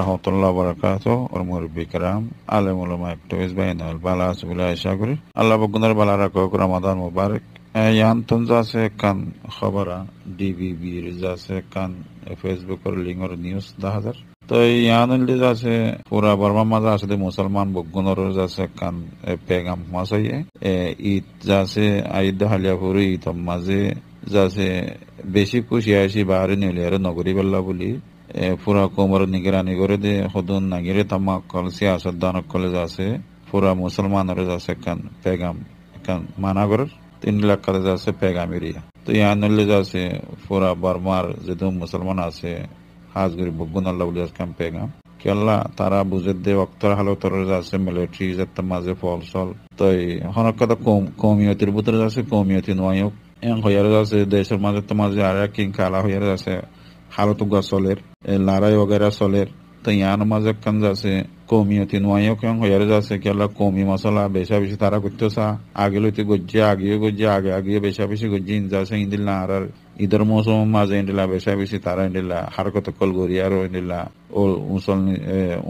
রহমতুল্লাহ বরকাত ওর মুরব্বী কারাম আলে মোলামা একটু ইসবাইন বালা আসবিল্লা আশা করি আল্লাহ বগুনার বালা রাখুক রমাদান মুবারক ইয়ান তুমজাসে কান খবরা ডিবিবি রিজাসে কান ফেসবুকের লিঙ্কর নিউজ দা হাজার তো ইয়ান আছে পুরা বর্মা মাজা আসলে মুসলমান বগুনর আছে কান পেগাম মাসাইয়ে ঈদ যাছে আইদ হালিয়াপুরি ঈদ মাঝে যাছে বেশি খুশি আছি বাহারে নিলিয়ারে নগরী বেল্লা বলি পুরা কোমর নিগরানি করে দে হদুন নাগিরে তামাক কল সিয়াসত দানক কলেজ আছে পুরা মুসলমানের আছে কান পেগাম কান মানাগর তিন লাখ কলে আছে পেগাম এরিয়া তো ইয়ানুল্লিজ আছে পুরা বার্মার যেহেতু মুসলমান আছে হাজ গরি বগুন আল্লাহ বলে কান পেগাম কেলা তারা বুঝে দে অক্তর হালো তর আছে মিলিটারি যাতে মাঝে ফল সল তো এই হনক কথা কমিয়তির ভিতরে আছে কমিয়তি নয় এং হইয়ার আছে দেশের মাঝে তো মাঝে আর কিং কালা হইয়ার আছে હાલતુગા સોલેર લારાય વગેરે સોલેર તો યાન માજે કન જાસે কমিয়তি নোয়াইও কেন হইয়ার যাচ্ছে কেলা কমি মশলা বেশা বেশি তারা করতেছা আগে লইতে গজ্জে আগিয়ে গজ্জে আগে আগিয়ে বেসা বেশি গজ্জে ইনজাছে ইন্দিল না আর ಇದರ ಮೋಸಮ ಮಾಜ ಎಂಡಿಲ್ಲ ಬೆಸಾಬಿಸಿ ತಾರ ಎಂಡಿಲ್ಲ ಹರಕತ ಕಲ್ ಗೊರಿಯಾರು ಎಂಡಿಲ್ಲ ಓಲ್ ಉಸಲ್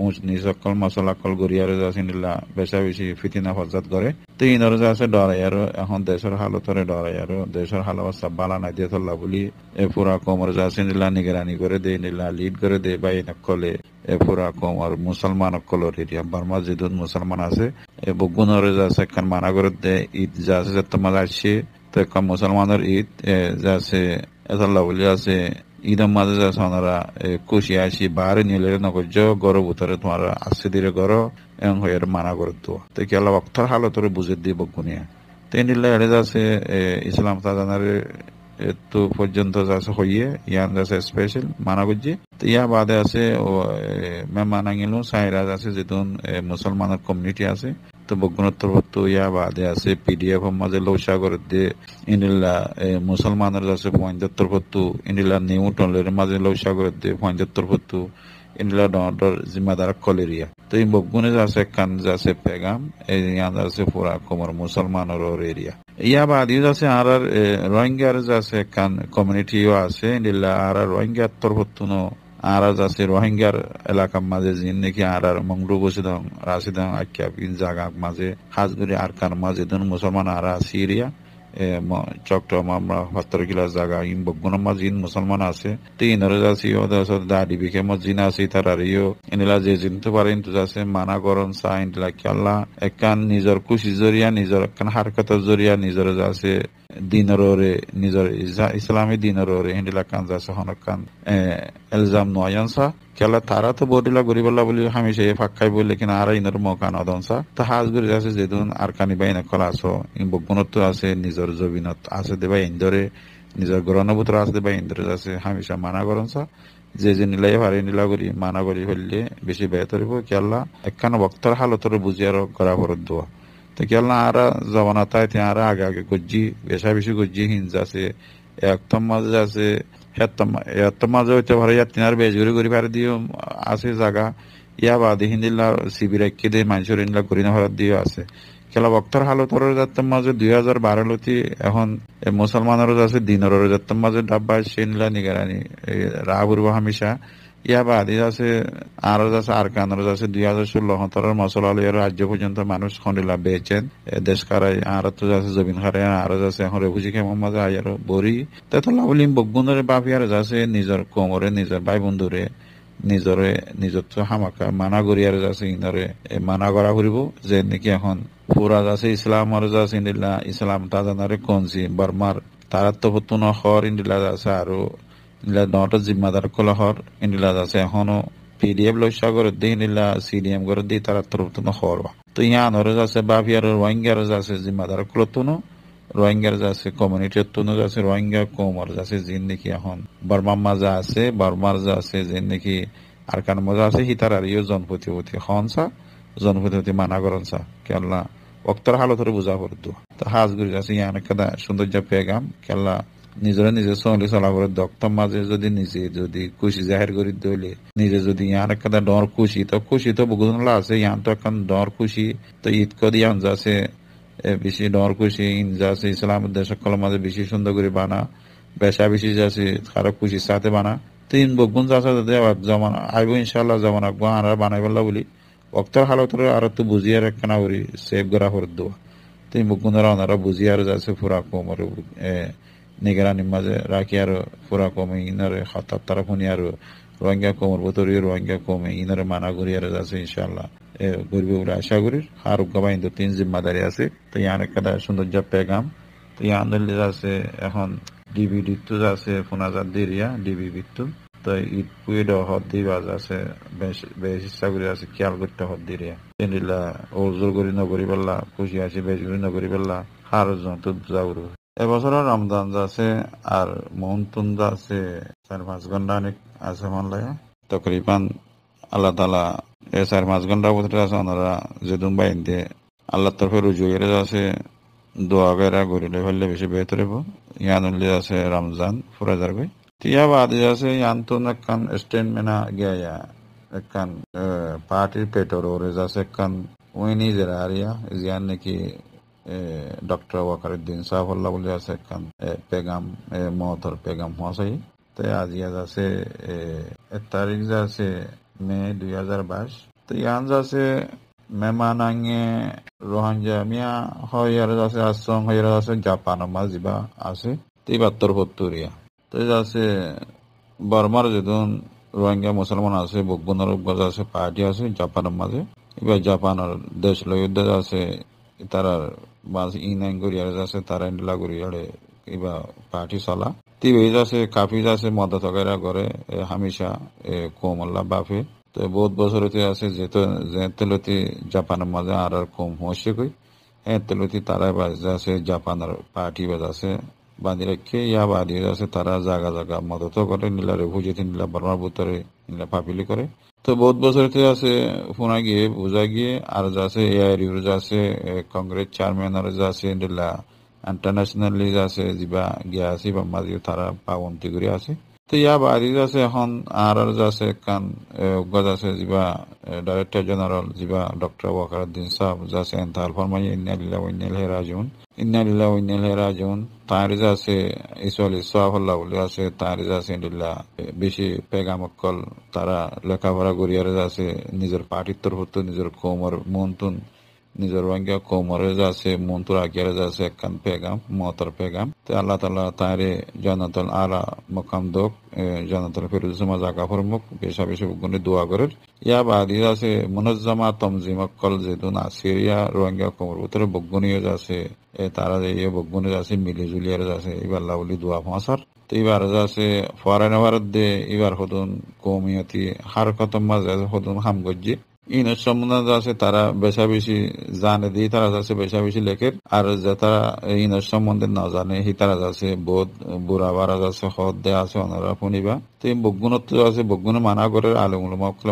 ಉಂಚ್ ನಿಸಕ್ಕಲ್ ಮಸಲ ಕಲ್ ಗೊರಿಯಾರು ಜಾಸ್ ಎಂಡಿಲ್ಲ ಬೆಸಾಬಿಸಿ ಫಿತಿನ ফজাত করে তো ইনর আছে ডরাইয়ার এখন দেশের হালতরে ডরাইয়ার দেশের হাল অবস্থা বালা না দিয়ে থল্লা বলি এ পুরা কমর আছে নিলা নিগরানি করে দে নিলা লিড করে দে বা নকলে এ পুরা কমর মুসলমান কল এরিয়া বার্মা যে মুসলমান আছে এ বগুনর যাচ্ছে কান মানা করে দে ঈদ যাচ্ছে তোমার আসছে তো মুসলমানের ঈদ যাচ্ছে এসাল্লাহ বলি আছে ঈদের মাঝে যাচ্ছে ওনারা খুশি আসি বাহারে নিলে নগর্য গরো ভূতরে তোমার আসছে দিলে গরো এবং হয়ে মানা করে তো তো কি আল্লাহ অক্তর হালতরে বুঝে দিব গুনিয়া তো নিলে এড়ে যাচ্ছে ইসলাম তাজানার তো পর্যন্ত যাচ্ছে হইয়ে ইয়ান যাচ্ছে স্পেশাল মানা করছি তো ইয়া বাদে আছে মেহমান আঙিলো সাইরাজ আছে যেতুন মুসলমানের কমিউনিটি আছে গুণোত্তরভুক্ত ইয়া বাদে আছে পিডিএফ মাঝে লৌসা করে ইনিল্লা মুসলমানের আছে পঞ্চাত্তরভুক্ত ইনিল্লা নিউটনের মাঝে লৌসা করে দিয়ে পঞ্চাত্তরভুক্ত ইনিল্লা ডর জিম্মাদার কলেরিয়া তো এই বগুনে আছে কান আছে পেগাম এই আছে পুরা কোমর মুসলমানের এরিয়া ইয়া বাদিও আছে আর আর রোহিঙ্গার আছে কান কমিউনিটিও আছে ইনিল্লা আর আর রোহিঙ্গার তরফতুনো আরা যাচ্ছে রোহিঙ্গার এলাকার মাঝে জিন নাকি আরার মংডু বসিদং রাশিদং আখ্যাপ জাগা মাঝে খাস করে আরকার মাঝে ধন মুসলমান আরা সিরিয়া চকটম আমরা হত্তর কিলা জাগা ইন বগুনম্মা জিন মুসলমান আছে তো ইনরে যাচ্ছি দাড়ি বিখে মজিন আছে তার আর ইও ইনলা যে জিন তো পারে ইন্তু আছে মানা গরম চা ইনলা খেলা একান নিজর খুশি জরিয়া নিজর একান হারকত জরিয়া নিজর যাচ্ছে দিনর ওরে নিজর ইসলামী দিনর ওরে হিন্দিলা কান যাচ্ছে হনকান এলজাম নয়ানসা কেলা তারা তো বটিলা গরিবাল্লা বলি হামিশে ফাক্কাই বলে কিনা আর ইনর মকান অদনসা তা হাজ গরি আছে যেদিন আর কানি বাই না কলা আছো আছে নিজর জবিনত আছে দেবা ইন্দরে নিজের গ্রহণভূতর আছে দেবা ইন্দ্রে আছে হামিশা মানা করনসা যে যে নিলাই ভারে নিলা করি মানা করি হইলে বেশি বেহতর হইব কেলা একখান বক্তার হালতর বুঝি আর করা ফরত দোয়া তো কেলা আরা জমানা তাই আরা আগে আগে গজ্জি বেশা বেশি গজ্জি হিনজ আছে একদম মাঝে আছে এত মাঝে হইতে পারে ইয়ার তিনার বেজগুরি করি পারে দিও আছে জাগা ইয়া বাদে হিন্দিল্লা শিবির একে দিয়ে মানুষের ইনলা করি না হরাত দিও আছে খেলা বক্তার হালতর যাত্রার মাঝে দুই হাজার বারো লতি এখন মুসলমানের আছে দিনের যাত্রার মাঝে ডাব্বা সিনলা নিগরানি রাহুর হামিশা ইয়াবা হাদিস আছে আরজ আছে আর কানরজ আছে দুই হাজার ষোলো সতেরোর মশলালয়ের রাজ্য পর্যন্ত মানুষ খন্ডিলা বেয়েছেন দেশ কারাই আরত আছে জবিন খারে আরজ আছে এখন রেফুজি খে মোহাম্মদ আয়ার বরি তেতলা বলি বকবন্ধরে বাপি আরজ আছে নিজের কোমরে নিজের ভাই বন্ধুরে নিজরে নিজত্ব হামাকা মানা করি আর যাচ্ছে ইনরে মানা করা করিব যে নাকি এখন ফুরাজ আছে ইসলাম আর যাচ্ছে ইন্দিল্লা ইসলাম তাজানারে কঞ্জি বার্মার তারাত্ম ফতুন হর ইন্দিল্লা আছে আৰু নটা জিম্মাদার কোলাহর ইন্ডিলাজ আছে এখনো পিডিএফ লইসা করে দিই নিলা সিডিএম করে দিই তারা তোর তো হরবা তো ইয়ান হরজ আছে বাফিয়ার রোহিঙ্গা রোজ আছে জিম্মাদার কোলতুনো রোহিঙ্গার আছে কমিউনিটির তুনো যা আছে রোহিঙ্গা কোমর যা আছে নাকি এখন বর্মার যা আছে বর্মার যা আছে জিন্দিকি আর কান মজা আছে হিতার আর ইয়ে জনপতিপতি হন সা জনপতিপতি হতি মানা করনসা কেল্লা অক্তর হালতরে বুঝা করতো তো হাজগুড়ি আছে ইয়ান একটা সৌন্দর্য পেগাম কেল্লা নিজরা নিজে চলি চলাবর দক্তম মাঝে যদি নিজে যদি খুশি জাহির করি দিলে নিজে যদি ইয়ার একটা ডর খুশি তো খুশি তো বহুজনলা আছে ইয়ান তো এখন ডর খুশি তো ঈদ কদি ইয়ান যাচ্ছে বেশি ডর খুশি ইনজা আছে ইসলাম দেশ সকল মাঝে বেশি সুন্দর করে বানা বেশা বেশি যাচ্ছে কারো খুশির সাথে বানা তিন বগুন যা আছে আবার জমান আইব ইনশাল্লাহ জমান আকবো আনারা বানাই বললা বলি অক্তর হালতর আর তো বুঝিয়ে রাখা ওরি সেভ করা হর দোয়া তিন বগুন ওনারা বুঝিয়ে আর যাচ্ছে ফুরা কোমর निगरानी मजे राखियार पुरा कौम इनर खत्ता तरफ আরো রোহিঙ্গা কমর বতরীয় রোহিঙ্গা কমে ইনারে মানা আরো আছে ইনশাল্লাহ গরিব বলে আর গবাই তো তিন জিম্মাদারি আছে তো ইয়ান একটা সুন্দর তো ইয়ান আছে এখন ডিবি ডিত্তু আছে ফোনাজার দিরিয়া ডিবি বিত্তু তো ঈদ পুয়েড হদ দিবাজ আছে বেশ ইচ্ছা করে আছে খেয়াল করতে হদ দিরিয়া তেনিলা ওর জোর করি নগরি বেলা খুশি আছে বেশ করি নগরি বেলা হার জন তো যাওয়ার এবছরও রমজান আছে আর মৌনতুন আছে চার পাঁচ ঘন্টা অনেক আছে মন তকরিবান আল্লাহ তালা এ চার পাঁচ ঘন্টা ভিতরে আছে ওনারা যে দুম্বাইন দিয়ে আল্লাহ তরফে রুজু এর আছে দোয়া বেড়া ঘুরিলে ফেললে বেশি বেহতর হইব ইয়ান উল্লি আছে রমজান ফুরা যার গই তিয়া বাদ আছে ইয়ান তুন একখান স্টেন মেনা গিয়া একখান পার্টির পেটর ওরে যাচ্ছে একখান ওই নিজেরা আরিয়া জিয়ান নাকি ডক্টর ওয়াকারুদ্দিন সাহাবল্লা বলে আছে পেগাম মহতর পেগাম হওয়া তো আজ ইয়াজ আছে এক তারিখ যা আছে মে দুই হাজার বাইশ তো ইয়ান যা আছে মেমান আঙে মিয়া হয় আর আছে আশ্রম হয় আছে জাপান মা যা আছে তিবাত্তর পত্তরিয়া তো আছে বর্মার যদুন রোহিঙ্গা মুসলমান আছে বকবনের গজ আছে পার্টি আছে জাপানের মাঝে এবার জাপানের দেশ লয় আছে তারা बाज इनाइ गोरियार जासे ताराइन लागोरियाडे কিবা পার্টি চলা তিবে যাচ্ছে কাফি যাচ্ছে মদ তগেরা করে হামেশা কোমল্লা বাফে তো বহুত বছর হতে আছে যে যেতেলতি জাপানের মাঝে আর আর কম হচ্ছে কই এতেলতি তারা বাজাছে জাপানের পার্টি বাজাছে বাঁধি রেখে ইয়া বাঁধি আছে তারা জাগা জাগা মদত করে নীলারে ভুজেতে নীলা বর্মার ভিতরে নীলা পাপিলি করে তো বহুত বছর থেকে আছে ফোনা গিয়ে বুঝা গিয়ে আর যা আছে এ এআই যা আছে কংগ্রেস চেয়ারম্যান আর যা আছে ইন্টারন্যাশনাল লিজ আছে যা গিয়া আছে বা মাঝে তারা পাবন্তি করে আছে তে ইয়াৰ বাহিৰত আছে এখন আৰ আৰ আছে কান উগাজ আছে যিবা ডাইৰেক্টৰ জেনেৰেল যিবা ডক্টৰ ৱাকাৰুদ্দিন চাহ আছে এণ্টাৰ ফৰ্মাই ইন্না লীলা ঐন্যাল হে ৰাজন ইন্না লীলা ঐন্যাল হে ৰাজন তাৰ যে আছে ইছোৱালী চোৱাফল্লা বুলি আছে তাৰ যে আছে লীলা বেছি পেগামকল তাৰা লেখা পঢ়া কৰি আৰু আছে নিজৰ পাৰ্থিত্বৰ সত্ত নিজৰ কমৰ মনটো নিজের নিজরবাঙ্গিয়া কোমরে যাচ্ছে মন্তুর আগিয়ারে যাচ্ছে একখান পেগাম মতর পেগাম তো আল্লাহ তালা তাহারে জনতল আলা মকাম দোক জনাতল ফিরুজ জাগা ফরমুক বেশা বেশি গুণে দোয়া করে ইয়া বাদি আছে মনজ্জামা তমজিমকল জেদুন আসিরিয়া রোহিঙ্গা কোমর উত্তরে বগুনিও যাচ্ছে তারা যে বগুনে যাচ্ছে মিলি জুলিয়ার যাচ্ছে এবার লাউলি দোয়া ফাঁসার তো এবার যাচ্ছে ফরেন ভারত দে এবার হতুন কমিয়তি হার খতম মাঝে হতুন হামগজ্জি ইনের সম্বন্ধে আছে তারা বেশা বেশি জানে দিয়ে তারা যাচ্ছে বেশা বেশি লেখের আর যে তারা ইনের সম্বন্ধে না জানে তারা যাচ্ছে বোধ বুড়া বারাজ আছে হদ দে আছে অনারা পুনিবা তো এই বগুণত্ব আছে বগুণ মানা করে আলু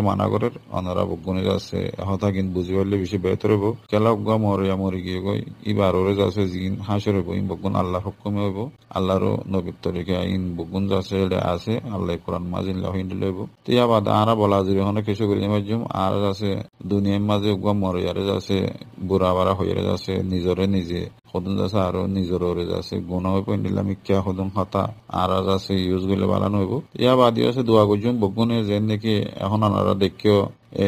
মানা করে অনারা বগুণের আছে হতা কিন্তু বুঝি পারলে বেশি বেতর হইব কেলা গা মরিয়া মরি গিয়ে গই ইবার ওরে যাচ্ছে জিন হাসর হইব ইন বগুণ আল্লাহ হকমে হইব আল্লাহরও নবীর তরিকে ইন বগুণ যাচ্ছে আছে আল্লাহ কোরআন মাজিন লাহিন লইব তো ইয়াবাদ আরা বলা যাবে অনেক কিছু করি আর আছে আছে দুনিয়ার মাঝে গম মরিয়ারে যাচ্ছে বুড়া বাড়া হইয়ারে যাচ্ছে নিজরে নিজে সদন যাচ্ছে আৰু নিজৰ ওৰে যাচ্ছে গুণ হৈ পইন দিলে আমি কিয়া সদন হতা আর যাচ্ছে ইউজ কৰিলে বালা নহব ইয়া বাদিও আছে দোয়া গুজুম বগুনে যেন নেকি এখন আনারা দেখিও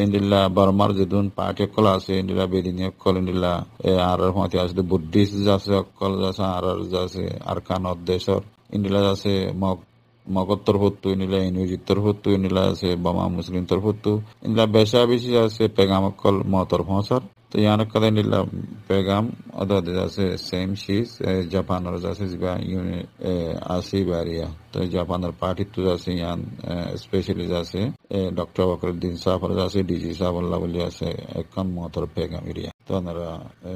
ইন্দিলা বার্মার যেদিন পার্টি অকল আছে ইন্দিলা বেদিনী অকল ইন্দিলা আর মাতি আছে বুদ্ধিস্ট যাচ্ছে অকল যাচ্ছে আর যাচ্ছে আর কানত দেশৰ ইন্দিলা যাচ্ছে মগ মগধ তরফত্তু ইনিলা ইনুজিত তরফত্তু ইনিলা আছে বামা মুসলিম তরফত্তু ইনিলা বেশা বেশি আছে পেগাম অকল মতর হসর তো ইয়ানক কদে ইনিলা পেগাম অদদ আছে সেম শিস জাপান আর আছে জিবা ইউনি আসি বারিয়া তো জাপান পার্টি তো আছে ইয়ান স্পেশালি আছে ডক্টর বকরউদ্দিন সাফর আছে ডিজি সাফল্লাহ বলি আছে একখান মতর পেগাম এরিয়া তো ওনারা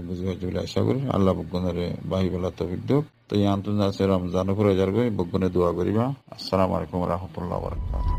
বুঝবে জুলাই আশা করি আল্লাহ বুকনারে বাহিবলা তৌফিক তো এই আন্তর্জাতিক রমজান উপরে যার বই বগুনে দোয়া করিবা আসসালামু আলাইকুম রহমতুল্লাহ বরকাত